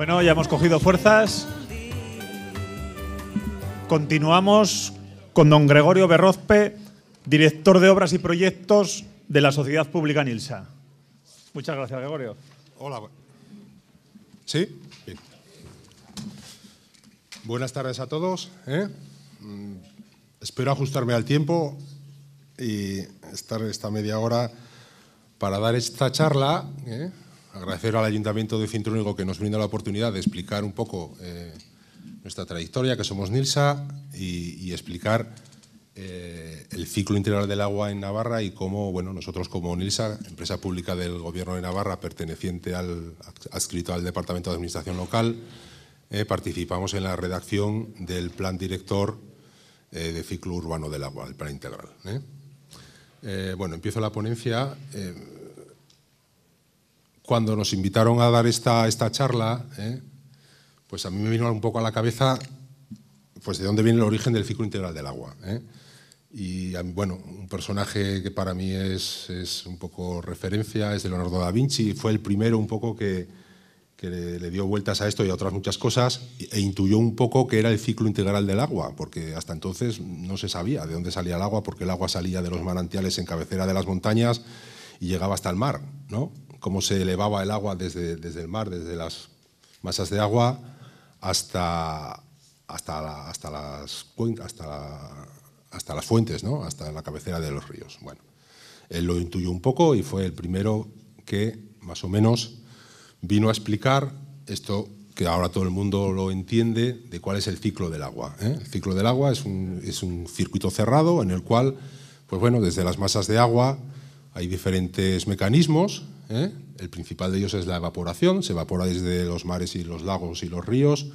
Bueno, ya hemos cogido fuerzas. Continuamos con don Gregorio Berrozpe, director de Obras y Proyectos de la Sociedad Pública Nilsa. Muchas gracias, Gregorio. Hola. ¿Sí? Bien. Buenas tardes a todos. ¿eh? Mm, espero ajustarme al tiempo y estar esta media hora para dar esta charla. ¿eh? agradecer al Ayuntamiento de Centro Único que nos brinda la oportunidad de explicar un poco eh, nuestra trayectoria, que somos NILSA, y, explicar eh, el ciclo integral del agua en Navarra y cómo bueno, nosotros como NILSA, empresa pública del Gobierno de Navarra, perteneciente al adscrito al Departamento de Administración Local, eh, participamos en la redacción del plan director de ciclo urbano del agua, el plan integral. bueno, empiezo la ponencia cuando nos invitaron a dar esta, esta charla, ¿eh? pues a mí me vino un poco a la cabeza pues de dónde viene el origen del ciclo integral del agua. ¿eh? Y bueno, un personaje que para mí es, es, un poco referencia, es Leonardo da Vinci, fue el primero un poco que, que le, le, dio vueltas a esto y a otras muchas cosas e intuyó un poco que era el ciclo integral del agua, porque hasta entonces no se sabía de dónde salía el agua, porque el agua salía de los manantiales en cabecera de las montañas y llegaba hasta el mar, ¿no? cómo se elevaba el agua desde, desde el mar, desde las masas de agua hasta, hasta, hasta, las, hasta las fuentes, ¿no? hasta la cabecera de los ríos. Bueno, él lo intuyó un poco y fue el primero que más o menos vino a explicar esto que ahora todo el mundo lo entiende, de cuál es el ciclo del agua. ¿eh? El ciclo del agua es un, es un circuito cerrado en el cual, pues bueno, desde las masas de agua hay diferentes mecanismos ¿Eh? El principal de ellos es la evaporación, se evapora desde los mares y los lagos y los ríos,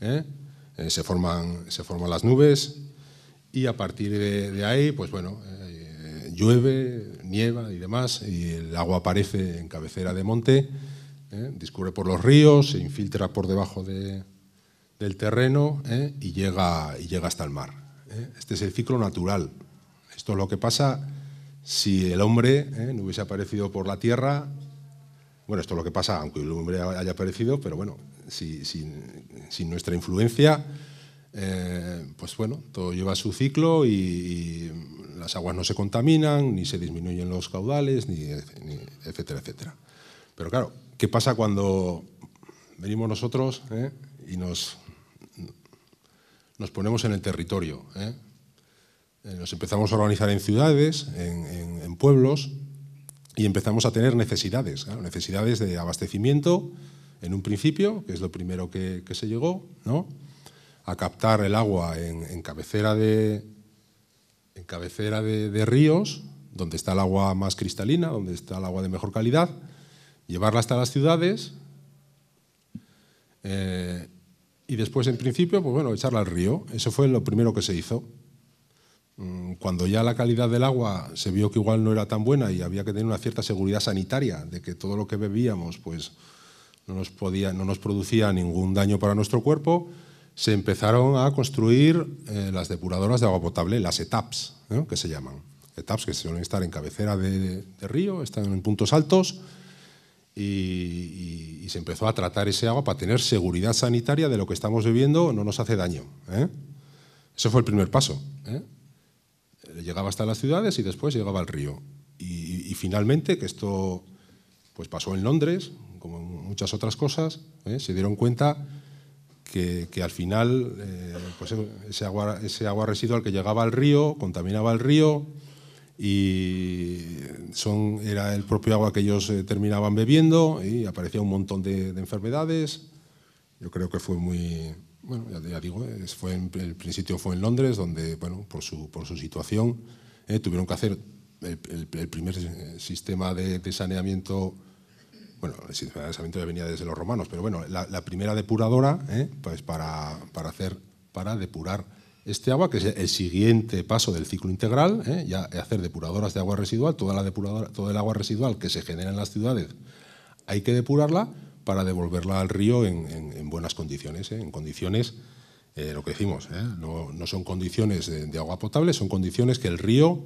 ¿eh? Eh, se, forman, se forman las nubes y a partir de, ahí, pues bueno, llueve, nieva y demás, y el agua aparece en cabecera de monte, discurre por los ríos, se infiltra por debajo del terreno y, llega, y llega hasta el mar. Este es el ciclo natural. Esto es lo que pasa si el hombre eh, no hubiese aparecido por la tierra, bueno, esto es lo que pasa, aunque el hombre haya aparecido, pero bueno, sin, nuestra influencia, eh, pues bueno, todo lleva su ciclo y, las aguas no se contaminan, ni se disminuyen los caudales, ni, etcétera, etcétera. Pero claro, ¿qué pasa cuando venimos nosotros eh, y nos, nos ponemos en el territorio? nos empezamos a organizar en ciudades, en, pueblos y empezamos a tener necesidades, necesidades de abastecimiento en un principio, que es lo primero que, se llegó, ¿no? a captar el agua en, cabecera, de, en cabecera de, ríos, donde está el agua más cristalina, donde está el agua de mejor calidad, llevarla hasta las ciudades eh, y después, en principio, pues bueno, echarla al río. Eso fue lo primero que se hizo. Mm, cuando ya la calidad del agua se vio que igual no era tan buena y había que tener una cierta seguridad sanitaria de que todo lo que bebíamos pues, no, nos podía, no nos producía ningún daño para nuestro cuerpo, se empezaron a construir eh, las depuradoras de agua potable, las ETAPs, que se llaman. ETAPs que suelen estar en cabecera de, río, están en puntos altos, y, se empezó a tratar ese agua para tener seguridad sanitaria de lo que estamos bebiendo, no nos hace daño. ¿eh? Ese fue el primer paso. ¿eh? llegaba hasta las ciudades y después llegaba al río. Y, finalmente, que esto pues pasó en Londres, como muchas otras cosas, ¿eh? se dieron cuenta que, al final eh, pues, ese, agua, ese agua residual que llegaba al río contaminaba el río y son, era el propio agua que ellos eh, terminaban bebiendo y aparecía un montón de enfermedades. Yo creo que fue muy, bueno, ya, digo, fue el principio fue en Londres, donde, bueno, por su, situación, eh, tuvieron que hacer el, primer eh, sistema de, saneamiento, bueno, el sistema de saneamiento venía desde los romanos, pero bueno, la, primera depuradora, eh, pues para, hacer, para depurar este agua, que es el siguiente paso del ciclo integral, ya hacer depuradoras de agua residual, toda la depuradora, todo el agua residual que se genera en las ciudades hay que depurarla, para devolverla al río en, buenas condiciones, ¿eh? en condiciones, eh, lo que decimos, ¿eh? no, son condiciones de, agua potable, son condiciones que el río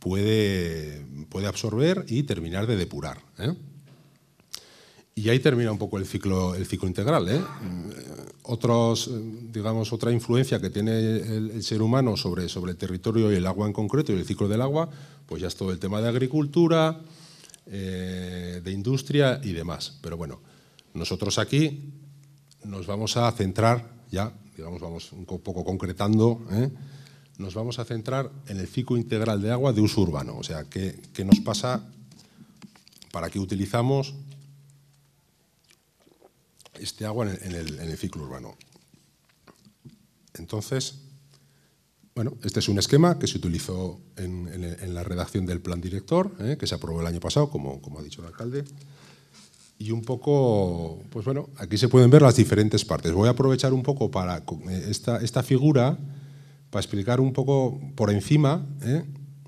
puede, puede absorber y terminar de depurar. Y ahí termina un poco el ciclo, el ciclo integral. Mm, otros, digamos, otra influencia que tiene el, ser humano sobre, sobre el territorio y el agua en concreto y el ciclo del agua, pues ya es todo el tema de agricultura, de industria y demás. Pero bueno, nosotros aquí nos vamos a centrar, ya, digamos, vamos un poco concretando, ¿eh? nos vamos a centrar en el ciclo integral de agua de uso urbano, o sea, qué, nos pasa, para qué utilizamos este agua en el, ciclo urbano. Entonces, bueno, este es un esquema que se utilizó en, la redacción del plan director, ¿eh? que se aprobó el año pasado, como ha dicho el alcalde y un poco, pues bueno, aquí se pueden ver las diferentes partes. Voy a aprovechar un poco para eh, esta, esta figura, para explicar un poco por encima, ¿eh?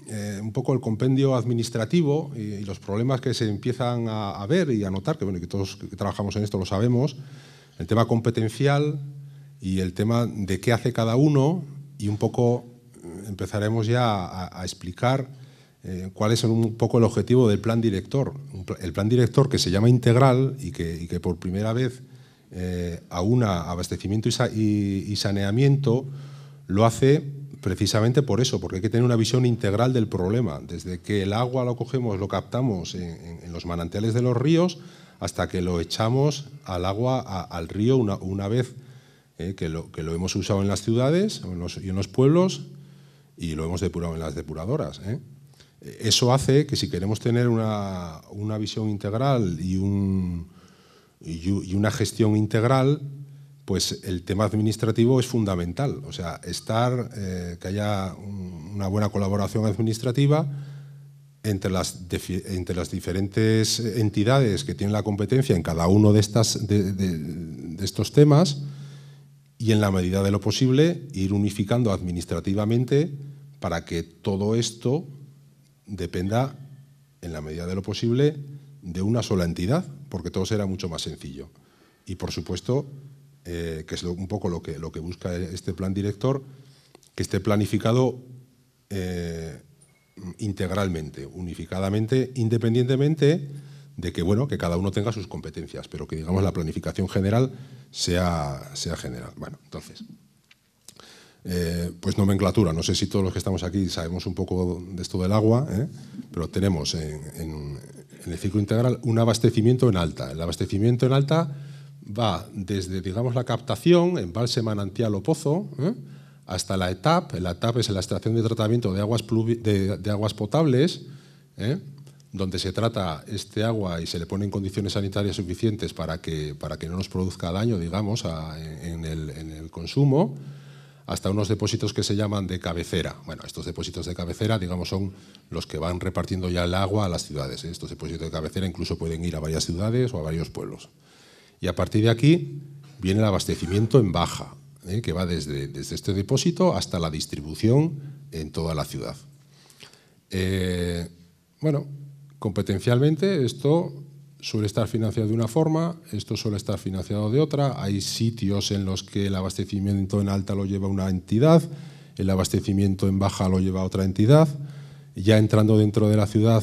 Eh, un poco el compendio administrativo y, los problemas que se empiezan a, ver y a notar, que, bueno, que todos que trabajamos en esto lo sabemos, el tema competencial y el tema de qué hace cada uno y un poco empezaremos ya a explicar eh, cuál es un poco el objetivo del plan director. El plan director que se llama integral y que, por primera vez eh, aúna abastecimiento y, saneamiento, lo hace precisamente por eso, porque hay que tener una visión integral del problema, desde que el agua lo cogemos, lo captamos en, los manantiales de los ríos, hasta que lo echamos al agua, al río, una, vez eh, que, lo, que, lo, hemos usado en las ciudades y en los pueblos y lo hemos depurado en las depuradoras. Eso hace que si queremos tener una, visión integral y, y, una gestión integral, pues el tema administrativo es fundamental. O sea, estar, eh, que haya una buena colaboración administrativa entre las, entre las, diferentes entidades que tienen la competencia en cada uno de, estas, de estos temas y en la medida de lo posible ir unificando administrativamente para que todo esto dependa, en la medida de lo posible, de una sola entidad, porque todo será mucho más sencillo. Y, por supuesto, eh, que es un poco lo que, lo que busca este plan director, que esté planificado eh, integralmente, unificadamente, independientemente de que, bueno, que cada uno tenga sus competencias, pero que digamos la planificación general sea, sea general. Bueno, entonces. Eh, pues nomenclatura. No sé si todos los que estamos aquí sabemos un poco de esto del agua, ¿eh? pero tenemos en, el ciclo integral un abastecimiento en alta. El abastecimiento en alta va desde, digamos, la captación, embalse, manantial o pozo, ¿eh? hasta la ETAP. La ETAP es la extracción de tratamiento de aguas, de, aguas potables, donde se trata este agua y se le pone en condiciones sanitarias suficientes para que, para que no nos produzca daño, digamos, en, el, en, el, consumo hasta unos depósitos que se llaman de cabecera. Bueno, estos depósitos de cabecera, digamos, son los que van repartiendo ya el agua a las ciudades. ¿eh? Estos depósitos de cabecera incluso pueden ir a varias ciudades o a varios pueblos. Y a partir de aquí viene el abastecimiento en baja, ¿eh? que va desde, este depósito hasta la distribución en toda la ciudad. Eh, bueno, competencialmente esto suele estar financiado de una forma, esto suele estar financiado de otra. Hay sitios en los que el abastecimiento en alta lo lleva una entidad, el abastecimiento en baja lo lleva otra entidad. Ya entrando dentro de la ciudad,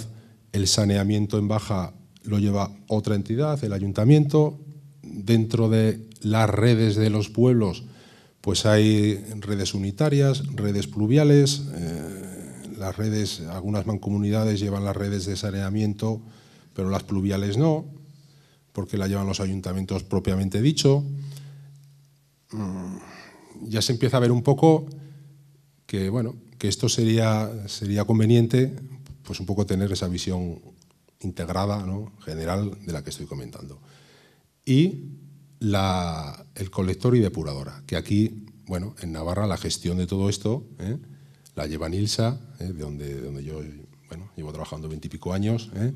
el saneamiento en baja lo lleva otra entidad, el ayuntamiento. Dentro de las redes de los pueblos, pues hay redes unitarias, redes pluviales, eh, las redes, algunas mancomunidades llevan las redes de saneamiento, pero las pluviales no, porque la llevan los ayuntamientos propiamente dicho. Mm, ya se empieza a ver un poco que, bueno, que esto sería, sería conveniente pues un poco tener esa visión integrada, ¿no? general, de la que estoy comentando. Y la, el colector y depuradora, que aquí, bueno, en Navarra la gestión de todo esto ¿eh? la lleva Nilsa, ¿eh? de, donde, donde yo bueno, llevo trabajando veintipico años. ¿eh?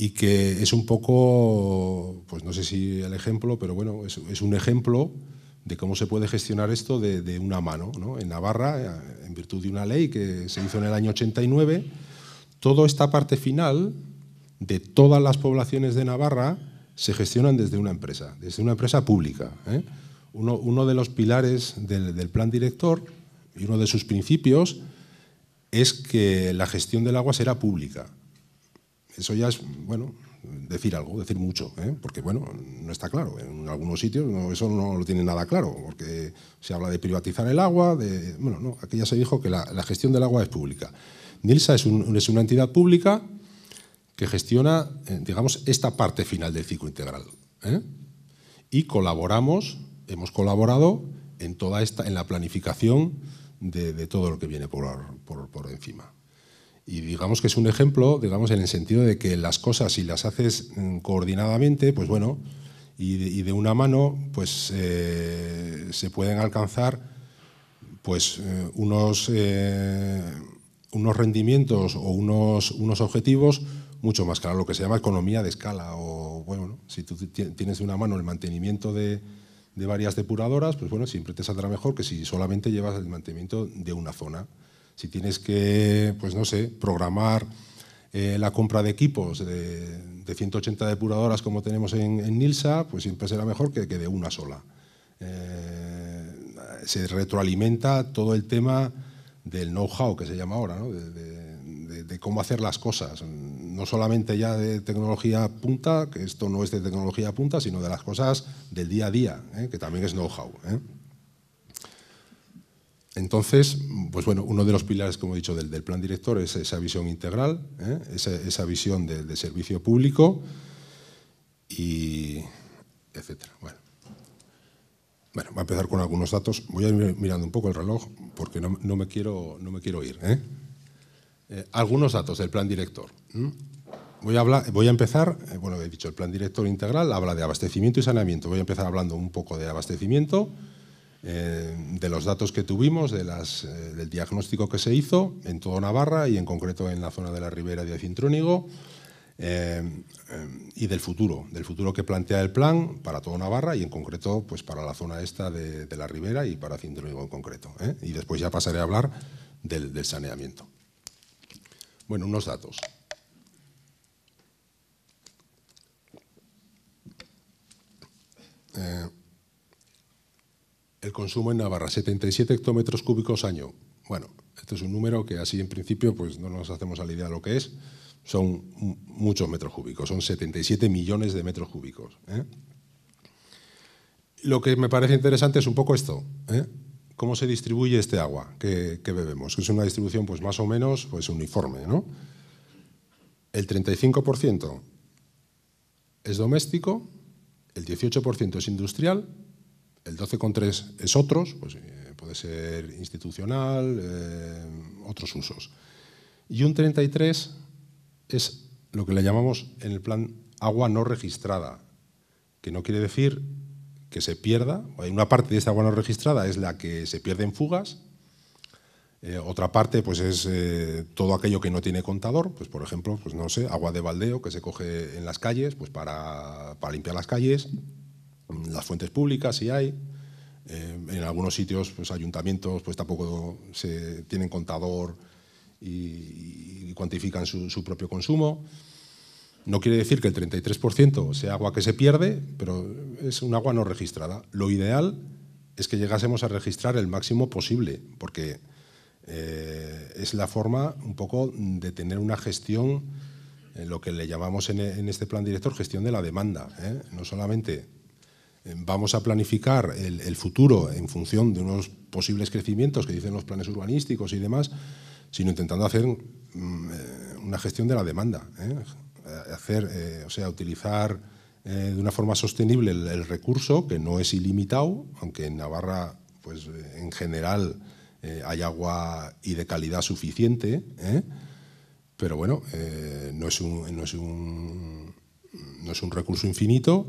y que es un poco, pues no sé si el ejemplo, pero bueno, es, un ejemplo de cómo se puede gestionar esto de, una mano. En Navarra, eh, en virtud de una ley que se hizo en el año 89, toda esta parte final de todas las poblaciones de Navarra se gestionan desde una empresa, desde una empresa pública. ¿eh? Uno, de los pilares del, plan director y uno de sus principios es que la gestión del agua será pública. Eso ya es, bueno, decir algo, decir mucho, ¿eh? porque bueno, no está claro. En algunos sitios eso no lo tiene nada claro, porque se habla de privatizar el agua, de, bueno, no, aquí ya se dijo que la, gestión del agua es pública. NILSA es, una entidad pública que gestiona, eh, digamos, esta parte final del ciclo integral. ¿eh? Y colaboramos, hemos colaborado en toda esta, en la planificación de, todo lo que viene por encima. Y digamos que es un ejemplo, digamos, en el sentido de que las cosas, si las haces mm, coordinadamente, pues bueno, y de, una mano, pues eh, se pueden alcanzar pues, eh, unos, eh, unos rendimientos o unos, objetivos mucho más claros, lo que se llama economía de escala. O, bueno, si tú tienes de una mano el mantenimiento de, de varias depuradoras, pues bueno, siempre te saldrá mejor que si solamente llevas el mantenimiento de una zona. Si tienes que, pues no sé, programar eh, la compra de equipos de, 180 depuradoras como tenemos en, Nilsa, pues siempre será mejor que, quede de una sola. Eh, se retroalimenta todo el tema del know-how, que se llama ahora, de, cómo hacer las cosas. No solamente ya de tecnología punta, que esto no es de tecnología punta, sino de las cosas del día a día, ¿eh? que también es know-how. Entonces, pues bueno, uno de los pilares, como he dicho, del, plan director es esa visión integral, ¿eh? esa, visión de, servicio público y etcétera. Bueno. voy a empezar con algunos datos. Voy a ir mirando un poco el reloj porque no, me, quiero, no me quiero ir. ¿eh? Eh, algunos datos del plan director. Voy a, hablar, voy a empezar, bueno, he dicho, el plan director integral habla de abastecimiento y saneamiento. Voy a empezar hablando un poco de abastecimiento eh, de los datos que tuvimos, de las, eh, del diagnóstico que se hizo en toda Navarra y en concreto en la zona de la Ribera de Cintrónigo eh, y del futuro, del futuro que plantea el plan para toda Navarra y en concreto pues, para la zona esta de, la Ribera y para Cintrónigo en concreto. Y después ya pasaré a hablar del, saneamiento. Bueno, unos datos el consumo en Navarra, 77 hectómetros cúbicos año. Bueno, este es un número que así en principio pues no nos hacemos a la idea de lo que es. Son muchos metros cúbicos, son 77 millones de metros cúbicos. ¿eh? Lo que me parece interesante es un poco esto. ¿eh? ¿Cómo se distribuye este agua que, que, bebemos? Es una distribución pues más o menos pues, uniforme. ¿no? El 35% es doméstico, el 18% es industrial el 12,3 es otros, pues eh, puede ser institucional, eh, otros usos. Y un 33 es lo que le llamamos en el plan agua no registrada, que no quiere decir que se pierda. Hay una parte de esta agua no registrada es la que se pierde en fugas. Eh, otra parte pues es todo aquello que no tiene contador, pues por ejemplo, pues no sé, agua de baldeo que se coge en las calles, pues para limpiar las calles, las fuentes públicas sí hay. Eh, en algunos sitios, pues ayuntamientos, pues tampoco se tienen contador y, cuantifican su, propio consumo. No quiere decir que el 33% sea agua que se pierde, pero es un agua no registrada. Lo ideal es que llegásemos a registrar el máximo posible, porque eh, es la forma un poco de tener una gestión, eh, lo que le llamamos en, este plan director, gestión de la demanda. No solamente eh, vamos a planificar el, futuro en función de unos posibles crecimientos que dicen los planes urbanísticos y demás, sino intentando hacer mm, eh, una gestión de la demanda. ¿eh? Hacer, o sea, utilizar de una forma sostenible el, recurso, que no es ilimitado, aunque en Navarra, pues en general, hay agua y de calidad suficiente, pero bueno, no es no es un recurso infinito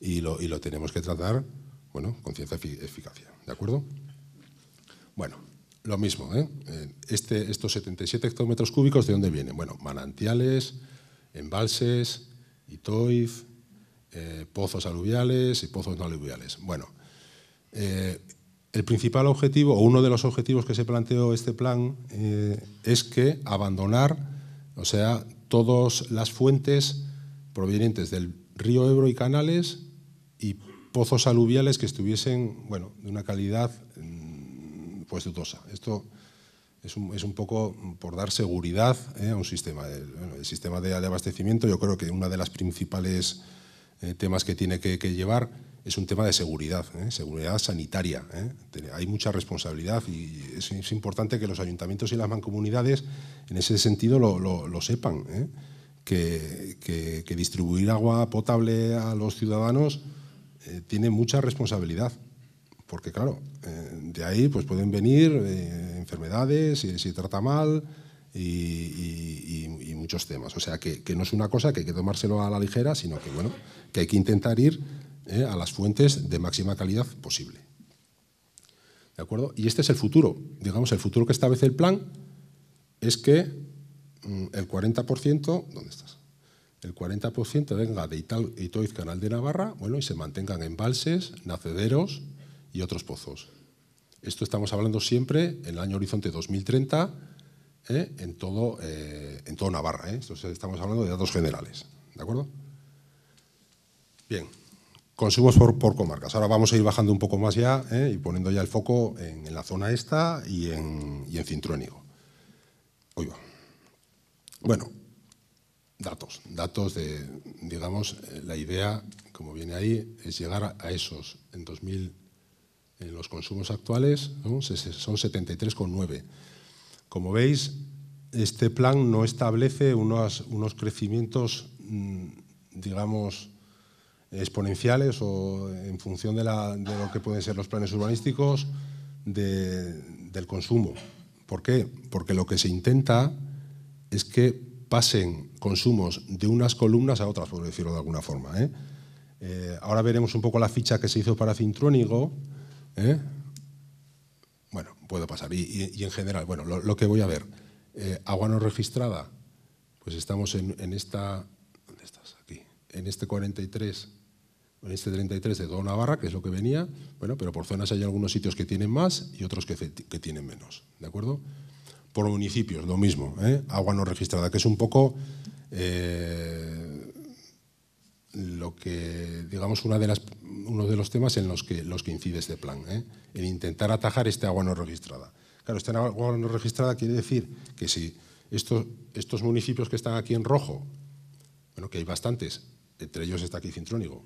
y lo, y lo tenemos que tratar bueno, con cierta eficacia. ¿De acuerdo? Bueno, lo mismo. ¿eh? eh este, estos 77 hectómetros cúbicos, ¿de dónde vienen? Bueno, manantiales, embalses, itoif, eh, pozos aluviales y pozos no aluviales. Bueno, eh, el principal objetivo, o uno de los objetivos que se planteó este plan, es que abandonar, o sea, todas las fuentes provenientes del río Ebro y canales y pozos aluviales que estuviesen, bueno, de una calidad mm, pues dudosa. Esto es un, poco por dar seguridad eh, a un sistema. El, sistema de abastecimiento yo creo que una de las principales eh, temas que tiene que, llevar es un tema de seguridad, eh, seguridad sanitaria. Hay mucha responsabilidad y es, importante que los ayuntamientos y las mancomunidades en ese sentido lo, sepan, que distribuir agua potable a los ciudadanos eh, tiene mucha responsabilidad, porque claro, eh, de ahí pues pueden venir eh, enfermedades, si, si trata mal, y, muchos temas. O sea, que, no es una cosa que hay que tomárselo a la ligera, sino que, bueno, que hay que intentar ir a las fuentes de máxima calidad posible. ¿De acuerdo? Y este es el futuro. Digamos, el futuro que establece el plan es que mm, el 40%, ¿dónde estás? el 40% venga de Ital Itoiz Canal de Navarra, bueno, y se mantengan embalses, nacederos y otros pozos. Esto estamos hablando siempre en el año horizonte 2030 ¿eh? en, todo, eh, en todo Navarra. Entonces ¿eh? estamos hablando de datos generales. ¿De acuerdo? Bien, consumos por, comarcas. Ahora vamos a ir bajando un poco más ya y poniendo ya el foco en, la zona esta y en, y en Cintruénigo. Bueno, datos. Datos de, digamos, eh, la idea, como viene ahí, es llegar a esos. En 2000, en los consumos actuales son 73,9. Como veis, este plan no establece unos, unos crecimientos, mm, digamos, exponenciales o en función de, de, lo que pueden ser los planes urbanísticos del consumo. ¿Por qué? Porque lo que se intenta es que pasen consumos de unas columnas a otras, por decirlo de alguna forma. ¿eh? Eh, ahora veremos un poco la ficha que se hizo para Cintrónigo. ¿eh? Bueno, puedo pasar. Y, en general, bueno, lo, que voy a ver. agua no registrada, pues estamos en, esta... ¿Dónde estás? Aquí. En este 43 en este 33 de toda Navarra, que es lo que venía, bueno, pero por zonas hay algunos sitios que tienen más y otros que, que tienen menos, ¿de acuerdo? Por municipios, lo mismo. ¿eh? Agua no registrada, que es un poco eh, lo que, digamos, una de las, uno de los temas en los que, los que incide este plan. ¿eh? en intentar atajar esta agua no registrada. Claro, esta agua no registrada quiere decir que si estos, estos municipios que están aquí en rojo, bueno, que hay bastantes, entre ellos está aquí Cintrónigo,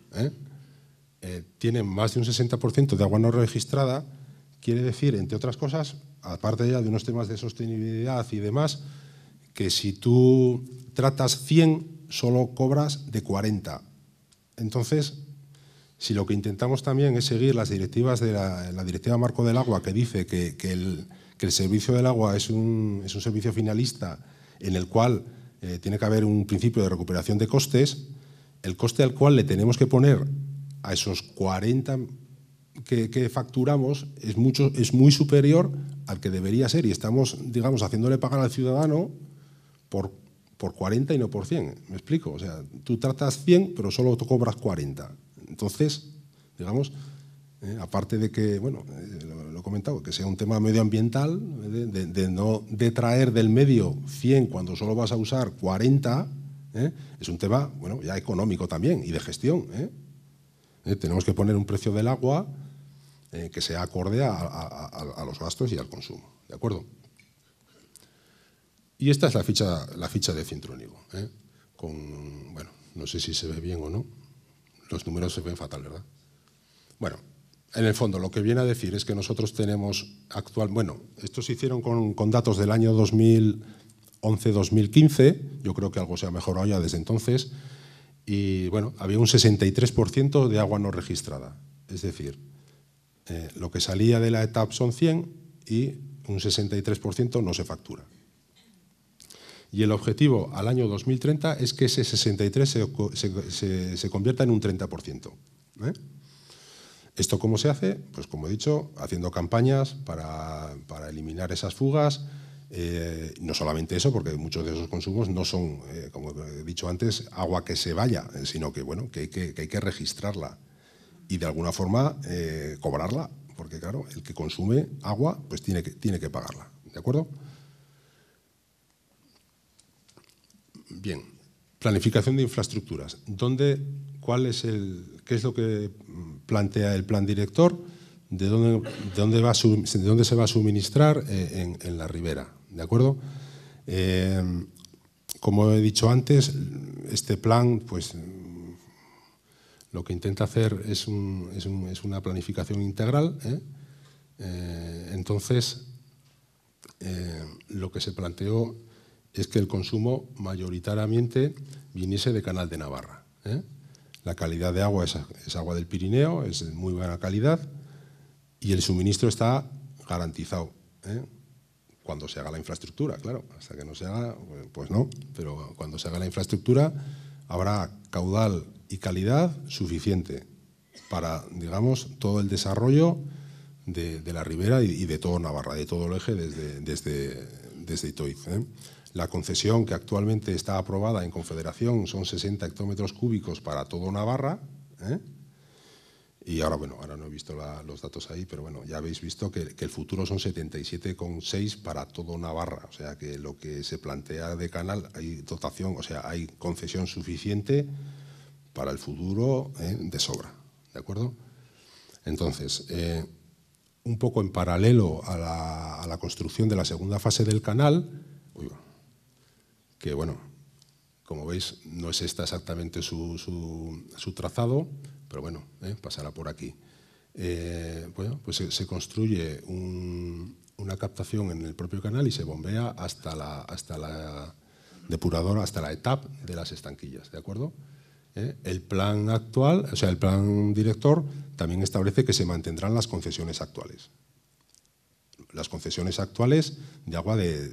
tienen más de un 60% de agua no registrada, quiere decir, entre otras cosas, aparte ya de unos temas de sostenibilidad y demás, que si tú tratas 100, solo cobras de 40. Entonces, si lo que intentamos también es seguir las directivas de la, Directiva Marco del Agua, que dice que, que, el, servicio del agua es un, servicio finalista en el cual eh, tiene que haber un principio de recuperación de costes, el coste al cual le tenemos que poner a esos 40 que, que facturamos es, mucho, es muy superior al que debería ser y estamos, digamos, haciéndole pagar al ciudadano por, 40 y no por 100. ¿Me explico? O sea, tú tratas 100, pero solo cobras 40. Entonces, digamos, eh, aparte de que, bueno, eh, lo, he comentado, que sea un tema medioambiental, ¿eh? de, de, no detraer del medio 100 cuando solo vas a usar 40, es un tema, bueno, ya económico también y de gestión. tenemos que poner un precio del agua eh, que sea acorde a, los gastos y al consumo. ¿De acuerdo? Y esta es la ficha, la ficha de Cintronigo. ¿eh? Con, bueno, no sé si se ve bien o no. Los números se ven fatal, ¿verdad? Bueno, en el fondo, lo que viene a decir es que nosotros tenemos actual... Bueno, esto se hicieron con, con datos del año 2011-2015. Yo creo que algo se ha mejorado ya desde entonces. Y bueno, había un 63% de agua no registrada. Es decir, eh, lo que salía de la ETAP son 100 y un 63% no se factura. Y el objetivo al año 2030 es que ese 63 se, se, se, convierta en un 30%. ¿eh? ¿Esto cómo se hace? Pues como he dicho, haciendo campañas para, eliminar esas fugas, eh, no solamente eso, porque muchos de esos consumos no son, como he dicho antes, agua que se vaya, sino que, bueno, que, hay que registrarla y de alguna forma eh, cobrarla, porque claro, el que consume agua pues tiene que, tiene que pagarla, ¿de acuerdo? Bien, planificación de infraestructuras. ¿Dónde, cuál es el, ¿Qué es lo que plantea el plan director? ¿De dónde, dónde, se va a suministrar eh, en, la ribera? ¿De acuerdo? Eh, como he dicho antes, este plan pues, lo que intenta hacer es, una planificación integral. ¿eh? Eh, entonces, eh, lo que se planteó es que el consumo mayoritariamente viniese de Canal de Navarra. La calidad de agua es, agua del Pirineo, es de muy buena calidad y el suministro está garantizado. Cuando se haga la infraestructura, claro, hasta que no se haga, pues no, pero cuando se haga la infraestructura habrá caudal y calidad suficiente para, digamos, todo el desarrollo de, la ribera y, de todo Navarra, de todo el eje desde, desde, desde Itoiz. ¿eh? La concesión que actualmente está aprobada en Confederación son 60 hectómetros cúbicos para todo Navarra. ¿eh? Y ahora, bueno, ahora no he visto los datos ahí, pero bueno, ya habéis visto que, que el futuro son 77,6 para todo Navarra. O sea, que lo que se plantea de canal hay dotación, o sea, hay concesión suficiente para el futuro eh, de sobra. ¿De acuerdo? Entonces, eh, un poco en paralelo a la, construcción de la segunda fase del canal, que bueno, como veis, no es esta exactamente su, trazado, pero bueno, eh, pasará por aquí. bueno, pues se, construye una captación en el propio canal y se bombea hasta la, hasta la depuradora, hasta la etapa de las estanquillas, ¿de acuerdo? ¿eh? El plan actual, o sea, el plan director también establece que se mantendrán las concesiones actuales. Las concesiones actuales de agua de,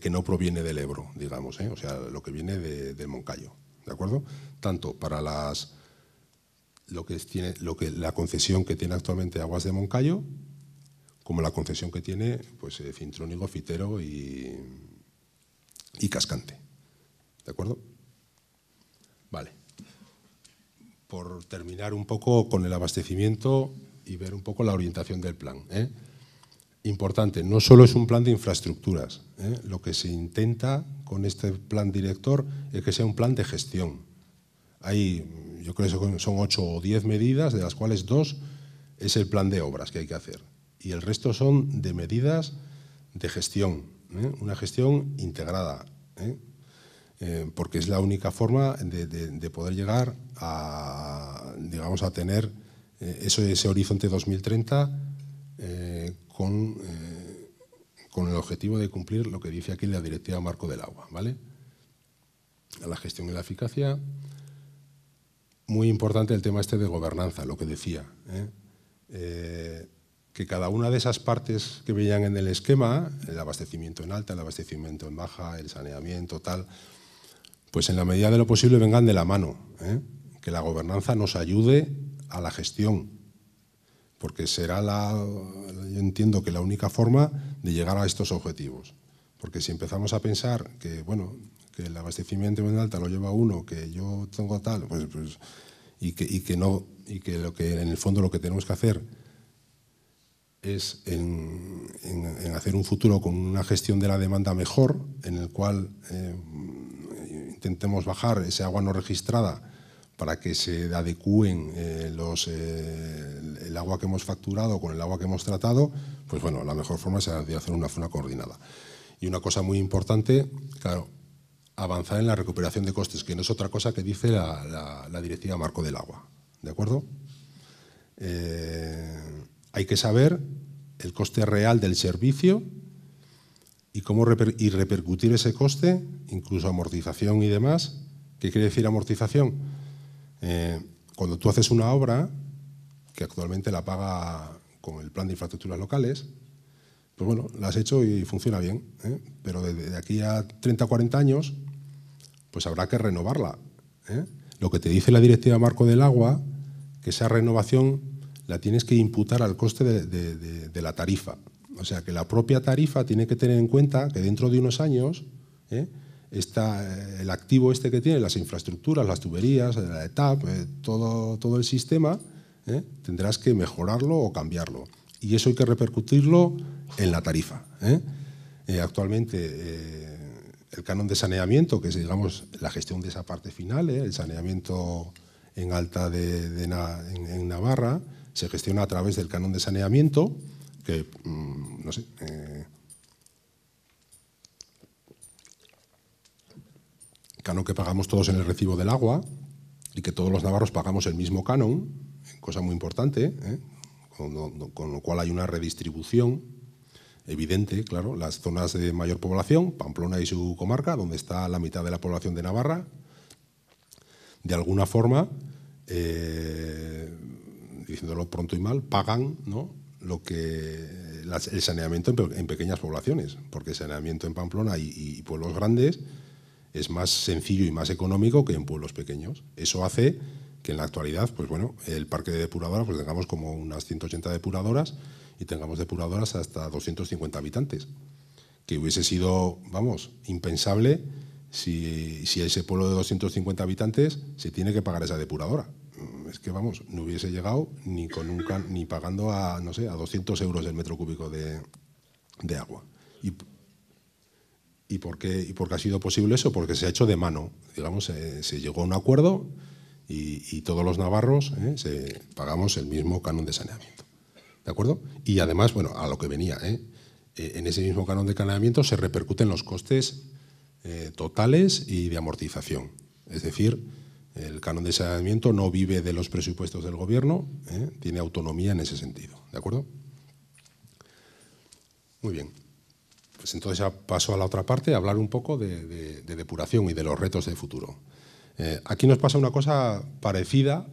que no proviene del Ebro, digamos, ¿eh? o sea, lo que viene de, Moncayo, ¿de acuerdo? Tanto para las lo que tiene, lo que la concesión que tiene actualmente Aguas de Moncayo, como la concesión que tiene pues eh, Fintrónigo, Fitero y, y Cascante, ¿de acuerdo? Vale. Por terminar un poco con el abastecimiento y ver un poco la orientación del plan. ¿eh? Importante, no solo es un plan de infraestructuras. ¿eh? Lo que se intenta con este plan director es que sea un plan de gestión. Hay, yo creo que son ocho o diez medidas, de las cuales dos es el plan de obras que hay que hacer. Y el resto son de medidas de gestión, ¿eh? una gestión integrada. ¿eh? Eh, porque es la única forma de, poder llegar a, digamos, a tener eh, ese horizonte 2030 eh, con, con el objetivo de cumplir lo que dice aquí la Directiva Marco del Agua, ¿vale? A la gestión y la eficacia. Muy importante el tema este de gobernanza, lo que decía. que cada una de esas partes que veían en el esquema, el abastecimiento en alta, el abastecimiento en baja, el saneamiento, tal, pues en la medida de lo posible vengan de la mano, ¿eh? que la gobernanza nos ayude a la gestión, porque será la, entiendo que la única forma de llegar a estos objetivos. Porque si empezamos a pensar que, bueno, que el abastecimiento en alta lo lleva uno, que yo tengo tal, pues, pues y, que, no, y que lo que en el fondo lo que tenemos que hacer es en, hacer un futuro con una gestión de la demanda mejor, en el cual eh, intentemos bajar ese agua no registrada para que se adecúen eh, los, eh, el agua que hemos facturado con el agua que hemos tratado, pues bueno, la mejor forma de hacer una zona coordinada. Y una cosa muy importante, claro, avanzar en la recuperación de costes, que no es otra cosa que dice la, Directiva Marco del Agua. ¿De acuerdo? Eh, hay que saber el coste real del servicio y, cómo repercutir ese coste, incluso amortización y demás. ¿Qué quiere decir amortización? Eh, cuando tú haces una obra, que actualmente la paga con el plan de infraestructuras locales, pues bueno, la has hecho y funciona bien, ¿eh? pero desde aquí a 30 o 40 años, pues habrá que renovarla. ¿eh? Lo que te dice la Directiva Marco del Agua, que esa renovación la tienes que imputar al coste de la tarifa. O sea que la propia tarifa tiene que tener en cuenta que dentro de unos años ¿eh? está eh, el activo este que tiene, las infraestructuras, las tuberías, eh, la ETAP, todo, el sistema, tendrás que mejorarlo o cambiarlo. Y eso hay que repercutirlo en la tarifa. actualmente el canon de saneamiento, que es digamos, la gestión de esa parte final, el saneamiento en alta de, en Navarra, se gestiona a través del canon de saneamiento que, mm, no sé, eh, canon que pagamos todos en el recibo del agua y que todos los navarros pagamos el mismo canon, cosa muy importante, ¿eh? con, lo, cual hay una redistribución evidente, claro, las zonas de mayor población, Pamplona y su comarca, donde está la mitad de la población de Navarra, de alguna forma, eh, diciéndolo pronto y mal, pagan ¿no? lo que el saneamiento en, pequeñas poblaciones, porque el saneamiento en Pamplona y, pueblos grandes es más sencillo y más económico que en pueblos pequeños. Eso hace que en la actualidad, pues bueno, el parque de depuradoras, pues tengamos como unas 180 depuradoras y tengamos depuradoras hasta 250 habitantes, que hubiese sido, vamos, impensable si, si ese pueblo de 250 habitantes se tiene que pagar esa depuradora es que vamos, no hubiese llegado ni con ni pagando a, no sé, a 200 euros el metro cúbico de, agua. Y, por, qué, ¿Y ha sido posible eso? Porque se ha hecho de mano. Digamos, se llegó a un acuerdo y, todos los navarros ¿eh? pagamos el mismo canon de saneamiento. ¿De acuerdo? Y además, bueno, a lo que venía, ¿eh? Eh, en ese mismo canon de saneamiento se repercuten los costes totales y de amortización. Es decir, el canon de saneamiento no vive de los presupuestos del gobierno, ¿eh? tiene autonomía en ese sentido. ¿De acuerdo? Muy bien. Pues entonces ya paso a la otra parte, a hablar un poco de, depuración y de los retos de futuro. Eh, aquí nos pasa una cosa parecida,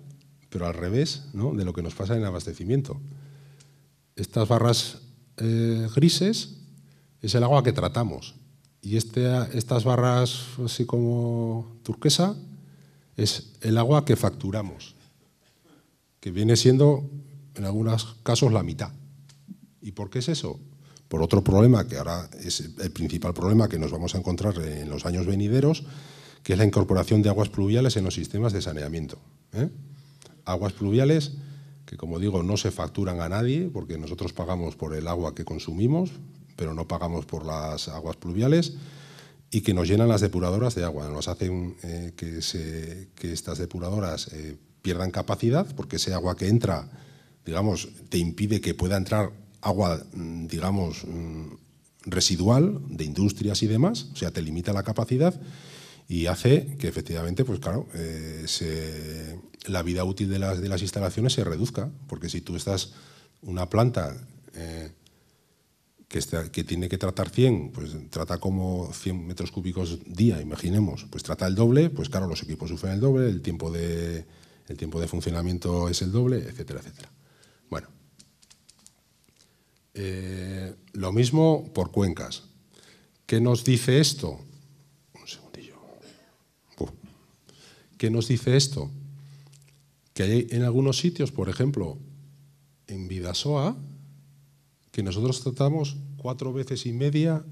pero al revés, ¿no? de lo que nos pasa en abastecimiento. Estas barras eh, grises es el agua que tratamos. Y este, estas barras así como turquesa es el agua que facturamos, que viene siendo en algunos casos la mitad. ¿Y por qué es eso? Por otro problema que ahora es el principal problema que nos vamos a encontrar en los años venideros, que es la incorporación de aguas pluviales en los sistemas de saneamiento. ¿eh? Aguas pluviales que, como digo, no se facturan a nadie, porque nosotros pagamos por el agua que consumimos, pero no pagamos por las aguas pluviales y que nos llenan las depuradoras de agua. Nos hacen eh, que, estas depuradoras eh, pierdan capacidad porque ese agua que entra, digamos, te impide que pueda entrar agua, mm, digamos, mm, residual de industrias y demás, o sea, te limita la capacidad y hace que efectivamente, pues claro, eh, la vida útil de las, de las instalaciones se reduzca, porque si tú estás una planta que, tiene que tratar 100, pues trata como 100 metros cúbicos día, imaginemos, pues trata el doble, pues claro, los equipos sufren el doble, el tiempo de, el tiempo de funcionamiento es el doble, etcétera, etcétera. Bueno, eh, lo mismo por cuencas. ¿Qué nos dice esto? Un segundillo. ¿Qué nos dice esto? Que hay en algunos sitios, por ejemplo, en Vidasoa, que nosotros tratamos cuatro veces y media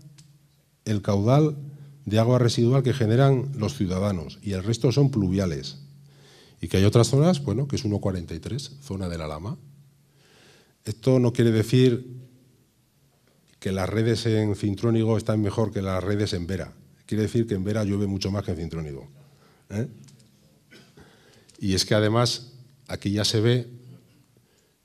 el caudal de agua residual que generan los ciudadanos y el resto son pluviales. Y que hay otras zonas, bueno, que es 1,43, zona de la lama. Esto no quiere decir que las redes en Cintrónigo están mejor que las redes en Vera. Quiere decir que en Vera llueve mucho más que en Cintrónigo. ¿eh? Y es que además aquí ya se ve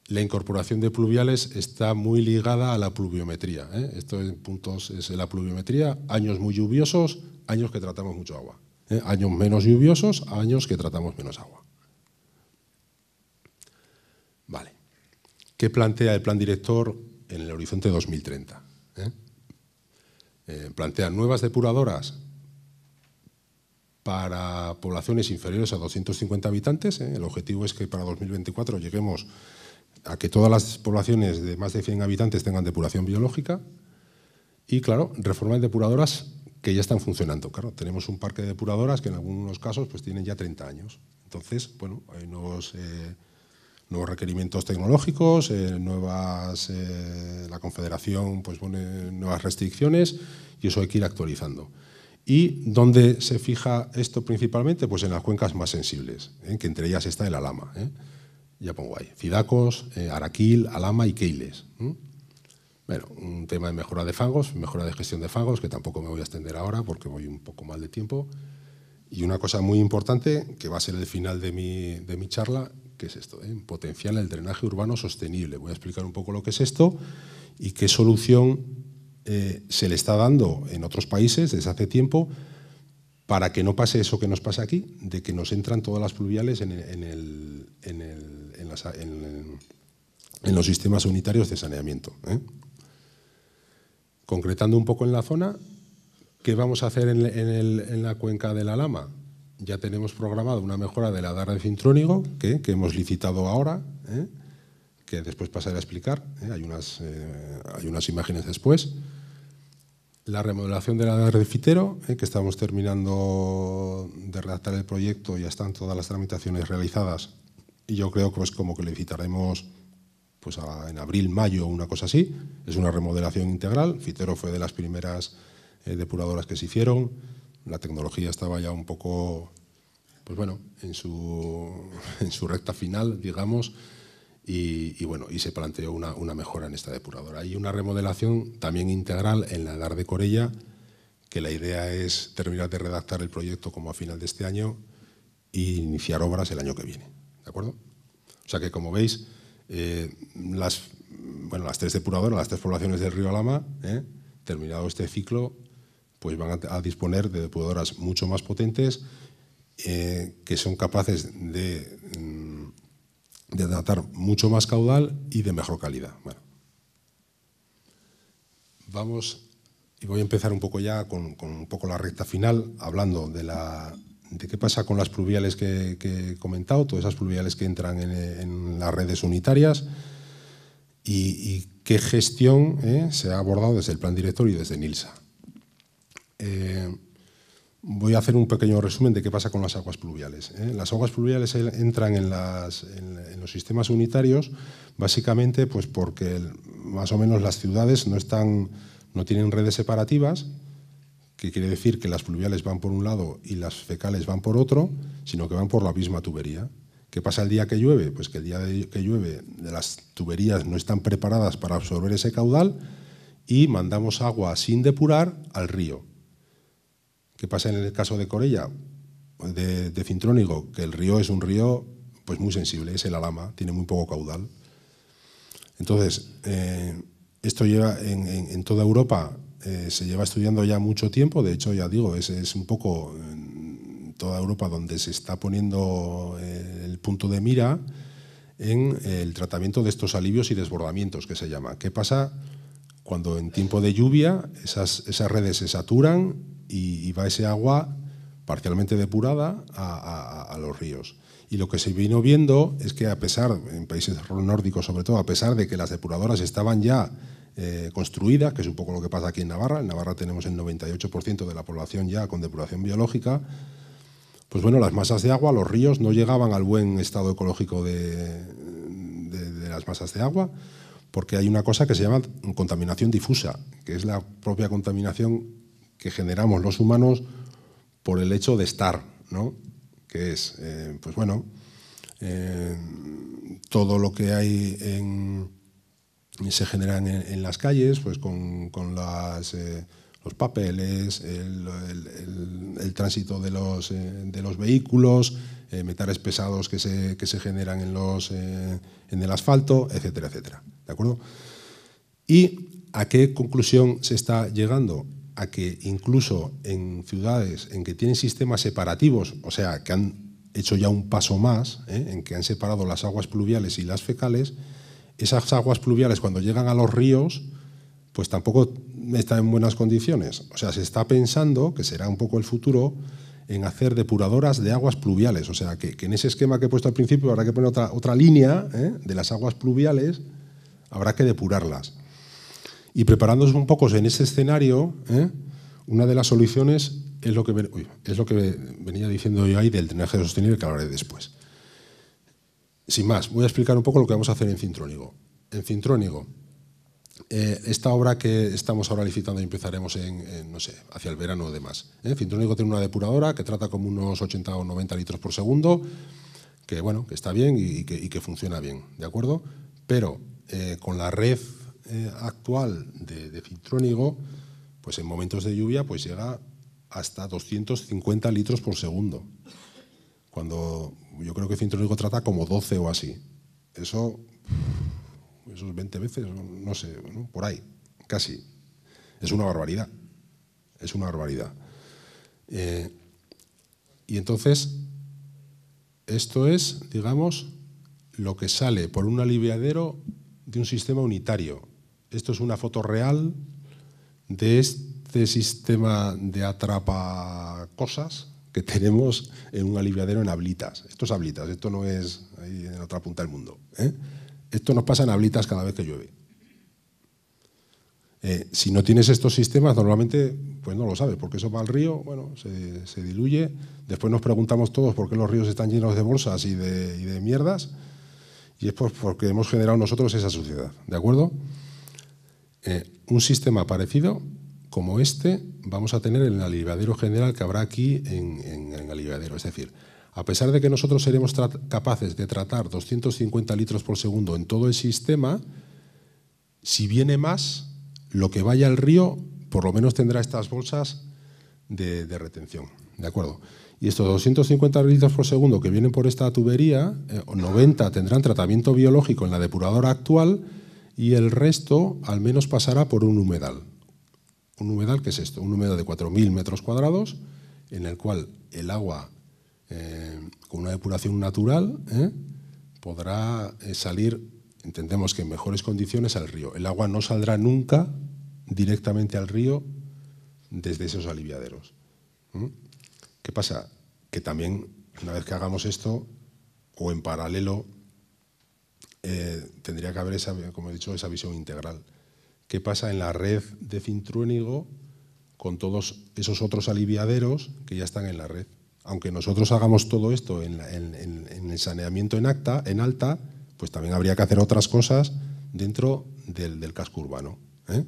la incorporación de pluviales está muy ligada a la pluviometría. ¿eh? Esto en puntos es la pluviometría, años muy lluviosos, años que tratamos mucho agua. ¿eh? Años menos lluviosos, años que tratamos menos agua. Vale. ¿Qué plantea el plan director en el horizonte 2030? ¿Plantean ¿eh? plantea nuevas depuradoras para poblaciones inferiores a 250 habitantes. El objetivo es que para 2024 lleguemos a que todas las poblaciones de más de 100 habitantes tengan depuración biológica y, claro, reformas de depuradoras que ya están funcionando. Claro, tenemos un parque de depuradoras que en algunos casos pues, tienen ya 30 años. Entonces, bueno, hay nuevos, eh, nuevos requerimientos tecnológicos, eh, nuevas, eh, la Confederación pues, pone nuevas restricciones y eso hay que ir actualizando. ¿Y dónde se fija esto principalmente? Pues en las cuencas más sensibles, que entre ellas está el Alama ya pongo ahí, Cidacos, eh, Araquil, Alama y Keiles. Bueno, un tema de mejora de fangos, mejora de gestión de fangos, que tampoco me voy a extender ahora porque voy un poco mal de tiempo. Y una cosa muy importante, que va a ser el final de mi, charla, que es esto, ¿eh? potenciar el drenaje urbano sostenible. Voy a explicar un poco lo que es esto y qué solución eh, se le está dando en otros países desde hace tiempo para que no pase eso que nos pasa aquí, de que nos entran todas las pluviales en, los sistemas unitarios de saneamiento. ¿eh? Concretando un poco en la zona, ¿qué vamos a hacer en, la cuenca de la Lama? Ya tenemos programado una mejora de la darra de cintrónigo ¿eh? que, hemos licitado ahora, ¿eh? que después pasaré a explicar, hay unas imágenes después la remodelación de la red Fitero, eh, que estamos terminando de redactar el proyecto, ya están todas las tramitaciones realizadas y yo creo que pues como que citaremos pues en abril, mayo, una cosa así. Es una remodelación integral. Fitero fue de las primeras eh, depuradoras que se hicieron. La tecnología estaba ya un poco, pues bueno, en su, en su recta final, digamos y, bueno, y se planteó una, mejora en esta depuradora. Hay una remodelación también integral en la edad de Corella, que la idea es terminar de redactar el proyecto como a final de este año e iniciar obras el año que viene. ¿De acuerdo? O sea que, como veis, eh, las, bueno, las tres depuradoras, las tres poblaciones del río Alama, eh, terminado este ciclo, pues van a, disponer de depuradoras mucho más potentes eh, que son capaces de de tratar mucho más caudal y de mejor calidad. vamos, y voy a empezar un poco ya con, un poco la recta final, hablando de, la, de qué pasa con las pluviales que, he comentado, todas esas pluviales que entran en, las redes unitarias y, qué gestión eh, se ha abordado desde el plan directorio y desde NILSA. Eh, Voy a hacer un pequeño resumen de qué pasa con las aguas pluviales. ¿eh? Las aguas pluviales entran en, los sistemas unitarios básicamente pues porque más o menos las ciudades no, no tienen redes separativas, que quiere decir que las pluviales van por un lado y las fecales van por otro, sino que van por la misma tubería. ¿Qué pasa el día que llueve? Pues que el día que llueve las tuberías no están preparadas para absorber ese caudal y mandamos agua sin depurar al río. ¿Qué pasa en el caso de Corella? De, Cintrónigo, que el río es un río pues muy sensible, es el Alama, tiene muy poco caudal. Entonces, eh, esto lleva en, toda Europa, eh, se lleva estudiando ya mucho tiempo, de hecho, ya digo, es, es un poco en toda Europa donde se está poniendo eh, el punto de mira en el tratamiento de estos alivios y desbordamientos que se llama. ¿Qué pasa? Cuando en tiempo de lluvia esas, redes se saturan y, va ese agua parcialmente depurada a, los ríos. Y lo que se vino viendo es que a pesar, en países nórdicos sobre todo, a pesar de que las depuradoras estaban ya eh, construidas, que es un poco lo que pasa aquí en Navarra, en Navarra tenemos el 98% de la población ya con depuración biológica, pues bueno, las masas de agua, los ríos no llegaban al buen estado ecológico de, de las masas de agua porque hay una cosa que se llama contaminación difusa, que es la propia contaminación que generamos los humanos por el hecho de estar, ¿no? Que es, eh, pues bueno, eh, todo lo que hay en, se genera en, las calles, pues con, eh, los papeles, el, tránsito de los, de los vehículos, eh, metales pesados que se, que se generan en, eh, en el asfalto, etcétera, etcétera. ¿De acuerdo? ¿Y a qué conclusión se está llegando? A que incluso en ciudades en que tienen sistemas separativos, o sea, que han hecho ya un paso más, ¿eh? en que han separado las aguas pluviales y las fecales, esas aguas pluviales cuando llegan a los ríos, pues tampoco están en buenas condiciones. O sea, se está pensando, que será un poco el futuro, en hacer depuradoras de aguas pluviales. O sea, que, en ese esquema que he puesto al principio habrá que poner otra, otra línea ¿eh? de las aguas pluviales, habrá que depurarlas. Y preparándonos un poco en ese escenario, ¿eh? una de las soluciones es lo, que, es lo que venía diciendo yo ahí del drenaje sostenible que hablaré después. Sin más, voy a explicar un poco lo que vamos a hacer en Cintrónigo. En Cintrónigo, eh, esta obra que estamos ahora licitando y empezaremos en, no sé, hacia el verano o demás. ¿eh? Fintrónico tiene una depuradora que trata como unos 80 o 90 litros por segundo, que bueno, que está bien y, que, funciona bien, ¿de acuerdo? Pero eh, con la red eh, actual de, de pues en momentos de lluvia pues llega hasta 250 litros por segundo. Cuando yo creo que Fintrónico trata como 12 o así. Eso esos 20 veces, no sé, por ahí, casi. Es una barbaridad, es una barbaridad. Eh, y entonces, esto es, digamos, lo que sale por un aliviadero de un sistema unitario. Esto es una foto real de este sistema de atrapa cosas que tenemos en un aliviadero en Ablitas. Esto es Ablitas, esto no es en otra punta del mundo. ¿eh? Esto nos pasa en hablitas cada vez que llueve. Eh, si no tienes estos sistemas, normalmente pues no lo sabes, porque eso va al río, bueno, se, diluye. Después nos preguntamos todos por qué los ríos están llenos de bolsas y de, y mierdas. Y es porque hemos generado nosotros esa suciedad. ¿De acuerdo? Eh, un sistema parecido como este vamos a tener en el alivadero general que habrá aquí en, el alivadero. Es decir, a pesar de que nosotros seremos capaces de tratar 250 litros por segundo en todo el sistema, si viene más, lo que vaya al río por lo menos tendrá estas bolsas de, retención. ¿De acuerdo? Y estos 250 litros por segundo que vienen por esta tubería, 90 eh, tendrán tratamiento biológico en la depuradora actual y el resto al menos pasará por un humedal. Un humedal que es esto, un humedal de 4.000 metros cuadrados en el cual el agua eh, con una depuración natural, eh, podrá eh, salir, entendemos que en mejores condiciones, al río. El agua no saldrá nunca directamente al río desde esos aliviaderos. ¿Qué pasa? Que también, una vez que hagamos esto, o en paralelo, tendría que haber, esa, como he dicho, esa visión integral. ¿Qué pasa en la red de Cintruénigo con todos esos otros aliviaderos que ya están en la red? aunque nosotros hagamos todo esto en, el saneamiento en, acta, en alta, pues también habría que hacer otras cosas dentro del, casco urbano. ¿eh?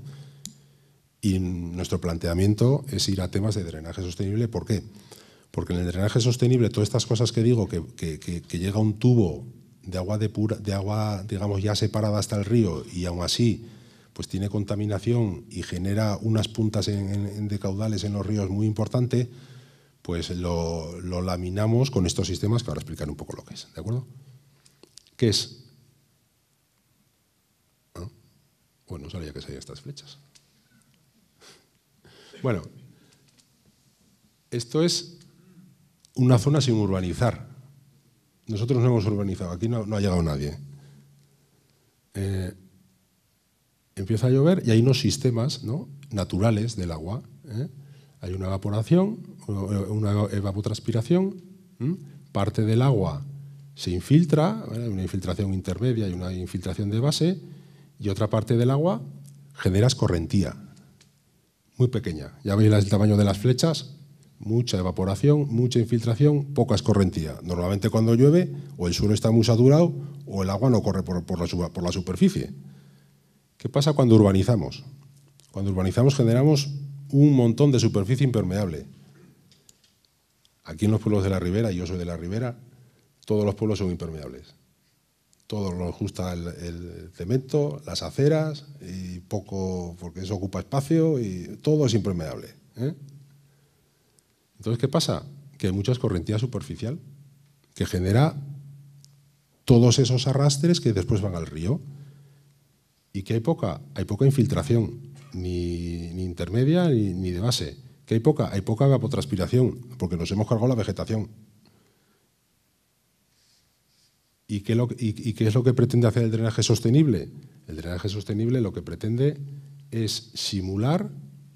Y nuestro planteamiento es ir a temas de drenaje sostenible. ¿Por qué? Porque en el drenaje sostenible, todas estas cosas que digo, que, llega un tubo de agua, de, de agua, digamos, ya separada hasta el río y aún así pues tiene contaminación y genera unas puntas de caudales en los ríos muy importantes, pues lo, laminamos con estos sistemas que ahora explicaré un poco lo que es, ¿de acuerdo? ¿Qué es? Ah, bueno, no sabía que salían estas flechas. Bueno, esto es una zona sin urbanizar. Nosotros no hemos urbanizado, aquí no, ha llegado nadie. Eh, empieza a llover y hay unos sistemas ¿no? naturales del agua. ¿eh? Hay una evaporación, una evapotranspiración, parte del agua se infiltra, una infiltración intermedia y una infiltración de base, y otra parte del agua genera escorrentía, muy pequeña. Ya veis el tamaño de las flechas, mucha evaporación, mucha infiltración, poca escorrentía. Normalmente cuando llueve o el suelo está muy saturado o el agua no corre la, por la superficie. ¿Qué pasa cuando urbanizamos? Cuando urbanizamos generamos un montón de superficie impermeable. Aquí en los pueblos de la ribera, yo soy de la ribera, todos los pueblos son impermeables. Todos lo gusta el, cemento, las aceras y poco, porque eso ocupa espacio y todo es impermeable. ¿eh? Entonces, ¿qué pasa? Que hay muchas corrientes superficial que genera todos esos arrastres que después van al río. Y que hay poca, hay poca infiltración, ni, intermedia ni de base hay poca? Hay poca evapotranspiración, porque nos hemos cargado la vegetación. ¿Y qué, es lo que pretende hacer el drenaje sostenible? El drenaje sostenible lo que pretende es simular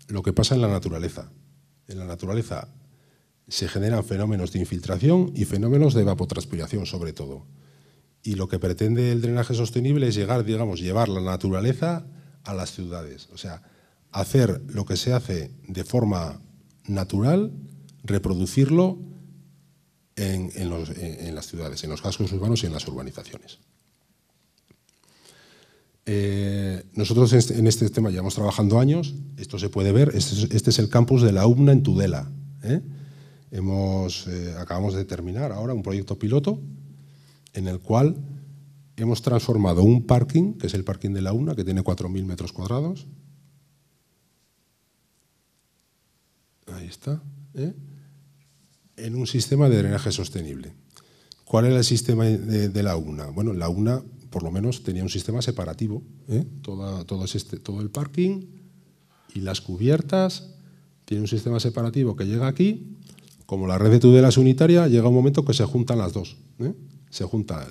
lo que pasa en la naturaleza. En la naturaleza se generan fenómenos de infiltración y fenómenos de evapotranspiración, sobre todo. Y lo que pretende el drenaje sostenible es llegar, digamos, llevar la naturaleza a las ciudades. O sea, hacer lo que se hace de forma natural, reproducirlo en, las ciudades, en los cascos urbanos y en las urbanizaciones. Eh, nosotros este, en este tema llevamos trabajando años, esto se puede ver, este, es este el campus de la UMNA en Tudela. ¿eh? Hemos, eh, acabamos de terminar ahora un proyecto piloto en el cual hemos transformado un parking, que es el parking de la UNA, que tiene 4.000 metros cuadrados, Ahí está. ¿eh? En un sistema de drenaje sostenible. ¿Cuál era el sistema de, la UNA? Bueno, la UNA por lo menos tenía un sistema separativo. ¿eh? Este, todo, el parking y las cubiertas tiene un sistema separativo que llega aquí. Como la red de tuberías unitaria, llega un momento que se juntan las dos. ¿eh? Se juntan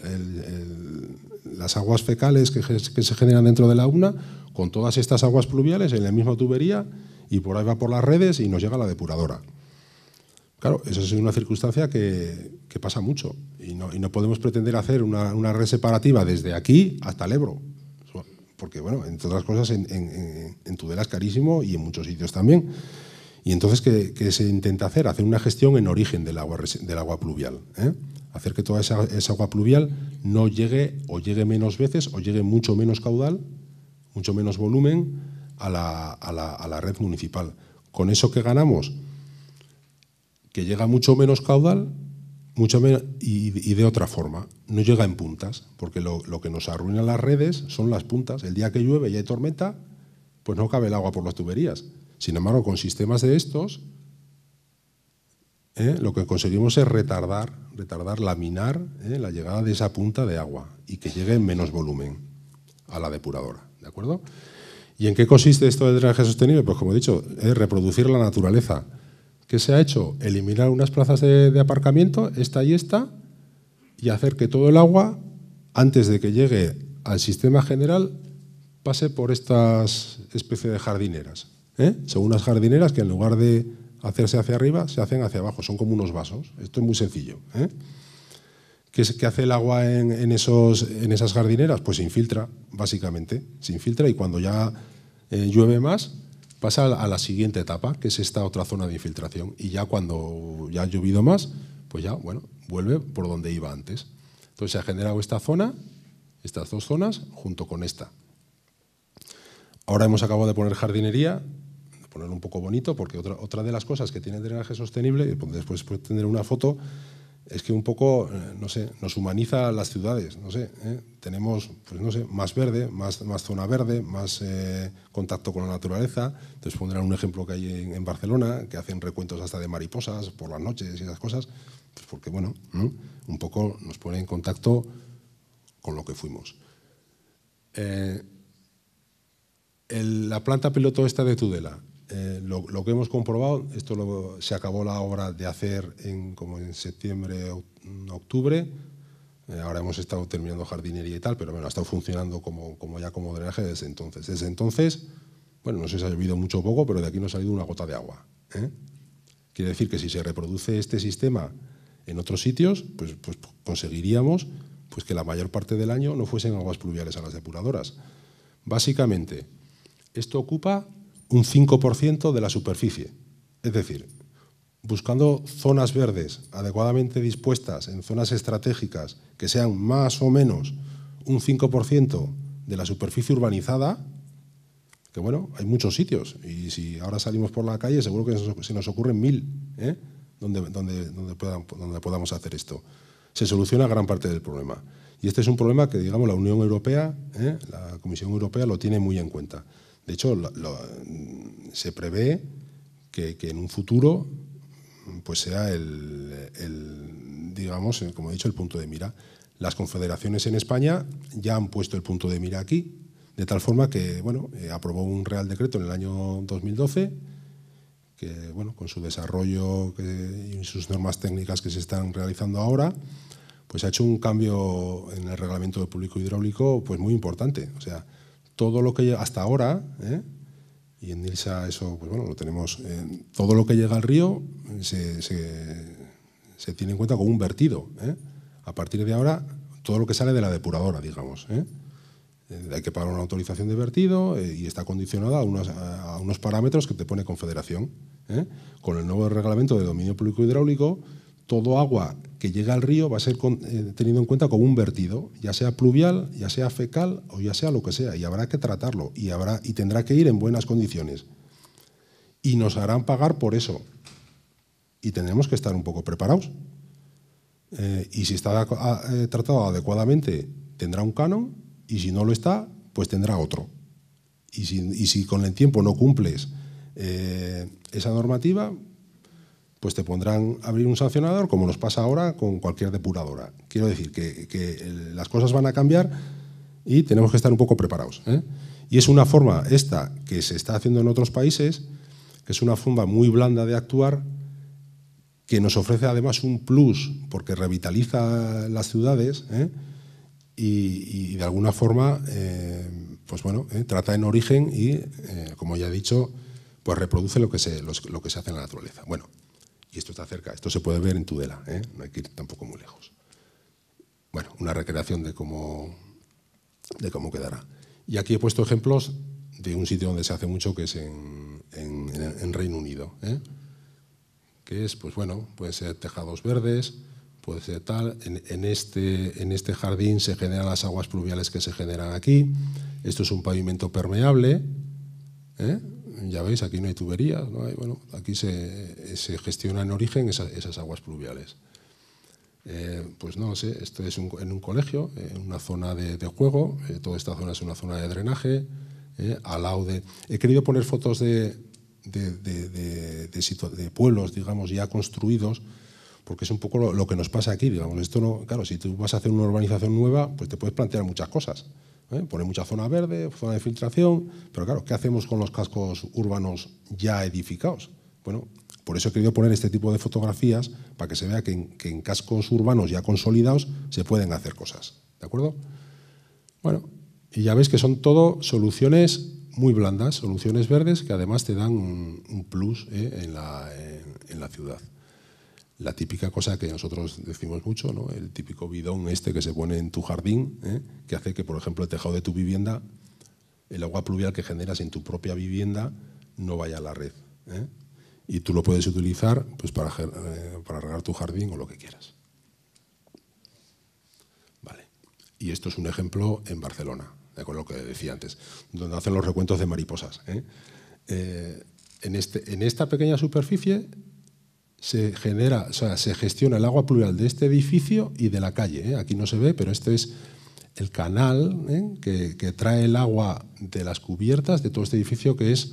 las aguas fecales que se generan dentro de la UNA con todas estas aguas pluviales en la misma tubería y por ahí va por las redes y nos llega la depuradora. Claro, eso es una circunstancia que, pasa mucho y no, podemos pretender hacer una, una, red separativa desde aquí hasta el Ebro, porque bueno, entre otras cosas en, Tudela es carísimo y en muchos sitios también. Y entonces, ¿qué, se intenta hacer? Hacer una gestión en origen del agua, del agua pluvial. ¿eh? Hacer que toda esa, agua pluvial no llegue o llegue menos veces o llegue mucho menos caudal, mucho menos volumen a la, a la, red municipal. Con eso que ganamos, que llega mucho menos caudal y, de otra forma, no llega en puntas, porque lo, que nos arruina las redes son las puntas. El día que llueve y hay tormenta, pues no cabe el agua por las tuberías. Sin embargo, con sistemas de estos, ¿eh? lo que conseguimos es retardar, retardar, laminar ¿eh? la llegada de esa punta de agua y que llegue en menos volumen a la depuradora. ¿De acuerdo? ¿Y en qué consiste esto del drenaje sostenible? Pues como he dicho, es reproducir la naturaleza. ¿Qué se ha hecho? Eliminar unas plazas de, aparcamiento, esta y esta, y hacer que todo el agua, antes de que llegue al sistema general, pase por estas especies de jardineras. ¿eh? Son unas jardineras que en lugar de hacerse hacia arriba, se hacen hacia abajo, son como unos vasos. Esto es muy sencillo. ¿eh? ¿Qué, hace el agua en, esos, en esas jardineras? Pues se infiltra, básicamente. Se infiltra y cuando ya eh, llueve más, pasa a la siguiente etapa, que es esta otra zona de infiltración. Y ya cuando ya ha llovido más, pues ya, bueno, vuelve por donde iba antes. Entonces se ha generado esta zona, estas dos zonas, junto con esta. Ahora hemos acabado de poner jardinería, de poner un poco bonito, porque otra, otra de las cosas que tiene el drenaje sostenible, después tener una foto, es que un poco, eh, no sé, nos humaniza las ciudades, no sé, ¿eh? tenemos, pues no sé, más verde, más, zona verde, más eh, contacto con la naturaleza. Entonces pondrán un ejemplo que hay en, Barcelona, que hacen recuentos hasta de mariposas por las noches y esas cosas, pues porque, bueno, un poco nos pone en contacto con lo que fuimos. la planta piloto esta de Tudela, eh, lo, que hemos comprobado, esto se acabó la obra de hacer en, como en septiembre, octubre, eh, ahora hemos estado terminando jardinería y tal, pero bueno, ha estado funcionando como, como ya como drenaje desde entonces. Desde entonces, bueno, no sé si ha llovido mucho o poco, pero de aquí no ha salido una gota de agua. ¿eh? Quiere decir que si se reproduce este sistema en otros sitios, pues, pues conseguiríamos pues que la mayor parte del año no fuesen aguas pluviales a las depuradoras. Básicamente, esto ocupa un 5% de la superficie. Es decir, buscando zonas verdes adecuadamente dispuestas en zonas estratégicas que sean más o menos un 5% de la superficie urbanizada, que bueno, hay muchos sitios y si ahora salimos por la calle seguro que se nos ocurren mil ¿eh? donde, podamos hacer esto. Se soluciona gran parte del problema. Y este es un problema que digamos la Unión Europea, ¿eh? la Comisión Europea lo tiene muy en cuenta. De hecho, se prevé que, en un futuro pues sea el, digamos, eh, como he dicho, el punto de mira. Las confederaciones en España ya han puesto el punto de mira aquí, de tal forma que bueno, eh, aprobó un Real Decreto en el año 2012 que bueno, con su desarrollo y sus normas técnicas que se están realizando ahora, pues ha hecho un cambio en el reglamento público hidráulico pues muy importante. O sea, todo lo que hasta ahora, ¿eh? y en Nilsa eso, pues bueno, lo tenemos, eh, todo lo que llega al río se, tiene en cuenta como un vertido. ¿eh? A partir de ahora, todo lo que sale de la depuradora, digamos. Hay que pagar una autorización de vertido y está condicionada a unos, a unos parámetros que te pone Confederación. Con el nuevo reglamento de dominio público hidráulico, todo agua que llega al río va a ser eh, tenido en cuenta como un vertido, ya sea pluvial, ya sea fecal o ya sea lo que sea, y habrá que tratarlo y, habrá, y tendrá que ir en buenas condiciones. Y nos harán pagar por eso. Y tenemos que estar un poco preparados. Eh, y si está ah, eh, tratado adecuadamente, tendrá un canon, y si no lo está, pues tendrá otro. y si con el tiempo no cumples esa normativa, pues te pondrán a abrir un sancionador, como nos pasa ahora con cualquier depuradora. Quiero decir que, las cosas van a cambiar y tenemos que estar un poco preparados. ¿eh? Y es una forma esta que se está haciendo en otros países, que es una fumba muy blanda de actuar, que nos ofrece además un plus, porque revitaliza las ciudades ¿eh? y, de alguna forma, eh, pues bueno, trata en origen y, como ya he dicho, pues reproduce lo que, se, lo que se hace en la naturaleza. Bueno, y esto está cerca, esto se puede ver en Tudela, ¿eh? no hay que ir tampoco muy lejos. Bueno, una recreación de cómo, de cómo quedará. Y aquí he puesto ejemplos de un sitio donde se hace mucho, que es en, Reino Unido. ¿eh? Que es, pues bueno, pueden ser tejados verdes, puede ser tal. En, este, en este jardín se generan las aguas pluviales que se generan aquí. Esto es un pavimento permeable. ¿eh? ya veis, aquí no hay tuberías, ¿no? Hay, bueno, aquí se, se gestiona en origen esas aguas pluviales. Eh, pues no sé, esto es en un colegio, en una zona de, juego, eh, toda esta zona es una zona de drenaje, eh, al He querido poner fotos de, de, de pueblos, digamos, ya construidos, porque es un poco lo, que nos pasa aquí, digamos. Esto claro, si tú vas a hacer una urbanización nueva, pues te puedes plantear muchas cosas. ¿eh? pone mucha zona verde, zona de filtración, pero claro, ¿qué hacemos con los cascos urbanos ya edificados? Bueno, por eso he querido poner este tipo de fotografías para que se vea que en, cascos urbanos ya consolidados se pueden hacer cosas. ¿De acuerdo? Bueno, y ya ves que son todo soluciones muy blandas, soluciones verdes que además te dan un, plus ¿eh? en la ciudad la típica cosa que nosotros decimos mucho, el típico bidón este que se pone en tu jardín, ¿eh? que hace que, por ejemplo, el tejado de tu vivienda, el agua pluvial que generas en tu propia vivienda no vaya a la red. ¿eh? Y tú lo puedes utilizar pues, para, eh, para regar tu jardín o lo que quieras. Vale. Y esto es un ejemplo en Barcelona, con lo que decía antes, donde hacen los recuentos de mariposas. en, este, en esta pequeña superficie se genera, o sea, se gestiona el agua pluvial de este edificio y de la calle. ¿eh? Aquí no se ve, pero este es el canal ¿eh? que, trae el agua de las cubiertas de todo este edificio que es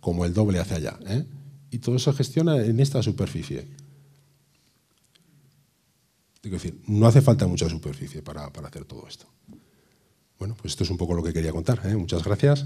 como el doble hacia allá. ¿eh? Y todo eso gestiona en esta superficie. decir, no hace falta mucha superficie para, para, hacer todo esto. Bueno, pues esto es un poco lo que quería contar. Muchas gracias.